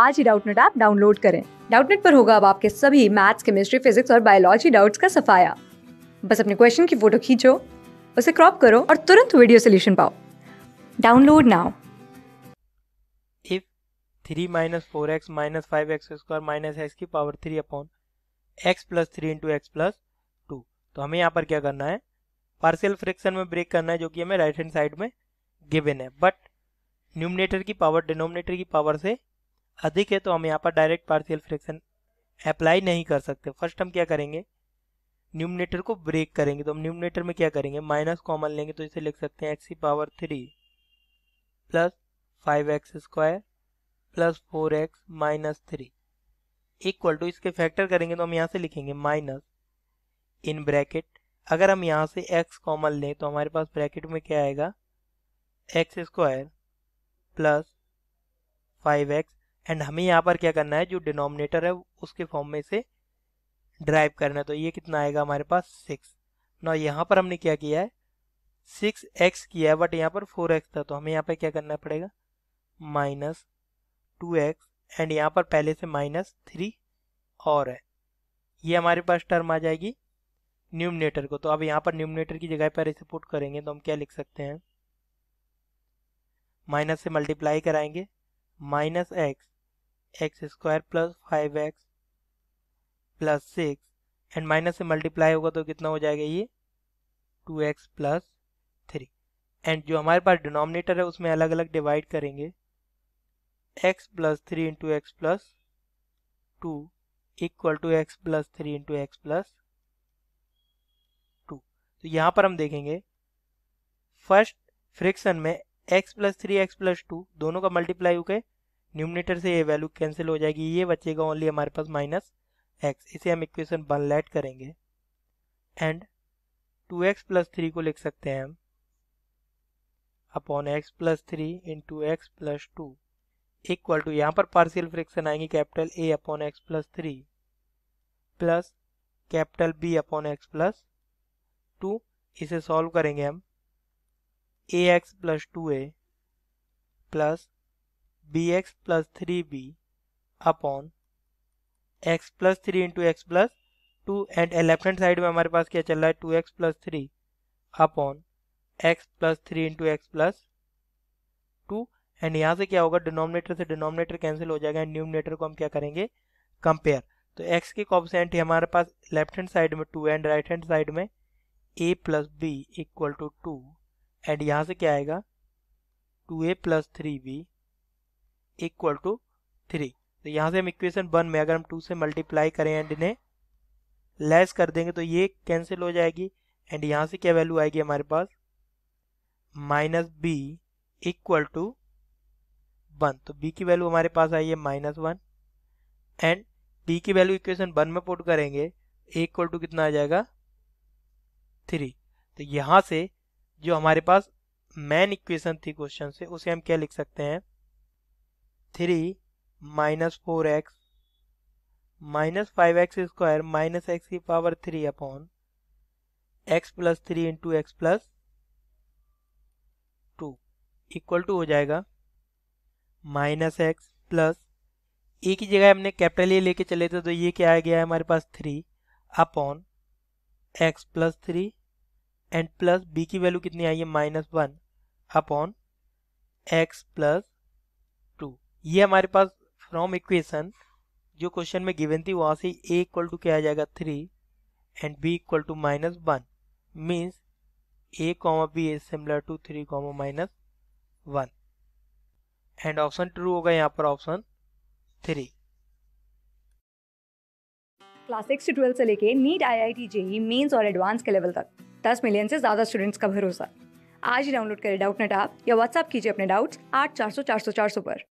आज ही Doubtnut app download करें डाउटनेट पर होगा अब आपके सभी मैथ्स केमिस्ट्री फिजिक्स और बायोलॉजी डाउट्स का सफाया बस अपने क्वेश्चन की फोटो खींचो उसे क्रॉप करो और तुरंत वीडियो सोल्यूशन पाओ download now if three minus four x minus five x square minus x की power three upon x plus three into x plus two तो हमें यहाँ पर क्या करना है पार्सियल फ्रैक्शन में ब्रेक करना है जो कि हमें राइट हैंड साइड में गिवन है बट न्यूमिनेटर की पावर डिनोमिनेटर की पावर से अधिक है तो हम यहाँ पर डायरेक्ट पार्शियल फ्रैक्शन अप्लाई नहीं कर सकते फर्स्ट हम क्या करेंगे न्यूमिनेटर को ब्रेक करेंगे तो हम न्यूमिनेटर में क्या करेंगे माइनस कॉमन लेंगे तो इसे लिख सकते हैं एक्स की power three plus five x square plus four x minus three equal to इसके फैक्टर करेंगे तो हम यहाँ से लिखेंगे माइनस इन ब्रैकेट अगर हम यहाँ से एक्स कॉमन लें तो हमारे पास ब्रैकेट में क्या आएगा x square plus five x and हमें यहाँ पर क्या करना है जो डिनोमिनेटर है उसके फॉर्म में से ड्राइव करना है तो ये कितना आएगा हमारे पास सिक्स ना यहाँ पर हमने क्या किया है सिक्स एक्स किया है बट यहाँ पर फोर एक्स था तो हमें यहाँ पर क्या करना पड़ेगा माइनस टू एक्स एंड यहाँ पर पहले से माइनस थ्री और है ये हमारे पास टर्म आ जाएगी न्यूमिनेटर को तो अब यहाँ पर न्यूमिनेटर की जगह पर इसे पुट करेंगे तो हम क्या लिख सकते हैं माइनस से मल्टीप्लाई कराएंगे minus x x square plus five x plus six and minus से मल्टीप्लाई होगा तो कितना हो जाएगा ये two x plus three and जो हमारे पास डिनोमिनेटर है उसमें अलग अलग डिवाइड करेंगे x plus three into x plus two equal to x plus three into x plus two तो यहाँ पर हम देखेंगे फर्स्ट फ्रिक्शन में x plus three x plus two दोनों का मल्टीप्लाई हो गया न्यूमिनेटर से ये वैल्यू कैंसिल हो जाएगी ये बचेगा ओनली हमारे पास माइनस एक्स इसे हम इक्वेशन वन लेट करेंगे and two x plus three को लिख सकते हैं हम upon x plus three into x plus two equal to यहाँ पर पार्शियल फ्रिक्शन आएंगे capital A upon x plus three plus capital B upon x plus two इसे सॉल्व करेंगे हम A x plus two A plus B x plus three B upon x plus three into x plus two and left hand side में हमारे पास क्या चल रहा है two x plus three upon x plus three into x plus two and यहाँ से क्या होगा डिनोमिनेटर से डिनोमिनेटर कैंसिल हो जाएगा एंड न्यूमिनेटर को हम क्या करेंगे कंपेयर तो एक्स के कॉपसेंट हमारे पास लेफ्ट हैंड साइड में two and right hand side में A plus B equal to two and यहाँ से क्या आएगा two A plus three B equal to three तो यहाँ से हम इक्वेशन वन में अगर हम टू से मल्टीप्लाई करें एंड इन्हें लेस कर देंगे तो ये कैंसिल हो जाएगी एंड यहाँ से क्या वैल्यू आएगी हमारे पास minus B equal to one तो बी की वैल्यू हमारे पास आई है माइनस वन एंड बी की वैल्यू इक्वेशन वन में पुट करेंगे इक्वल टू कितना आ जाएगा थ्री तो यहाँ से जो हमारे पास मैन इक्वेशन थी क्वेश्चन से उसे हम क्या लिख सकते हैं three minus four x minus five x square minus x की power three upon x plus three into x plus two equal to हो जाएगा माइनस एक्स प्लस ए की जगह हमने कैपिटल ए e लेके चले थे तो ये क्या आ गया है हमारे पास three upon x plus three and plus B की वैल्यू कितनी आई है minus one upon x plus ये हमारे पास फ्रॉम इक्वेशन जो क्वेश्चन में गिवन थी वहां से ए इक्वल टू क्या आ जाएगा three and B equal to minus one means A comma B is similar to three comma minus one and option true होगा यहाँ पर ऑप्शन थ्री क्लास सिक्स से ट्वेल्थ से लेके NEET I I T JEE mains और advance के level तक दस मिलियन से ज़्यादा स्टूडेंट्स का भरोसा आज ही डाउनलोड करें डाउट नेट आप या व्हाट्सएप कीजिए अपने डाउट्स आठ चार सौ चार सौ चार सौ पर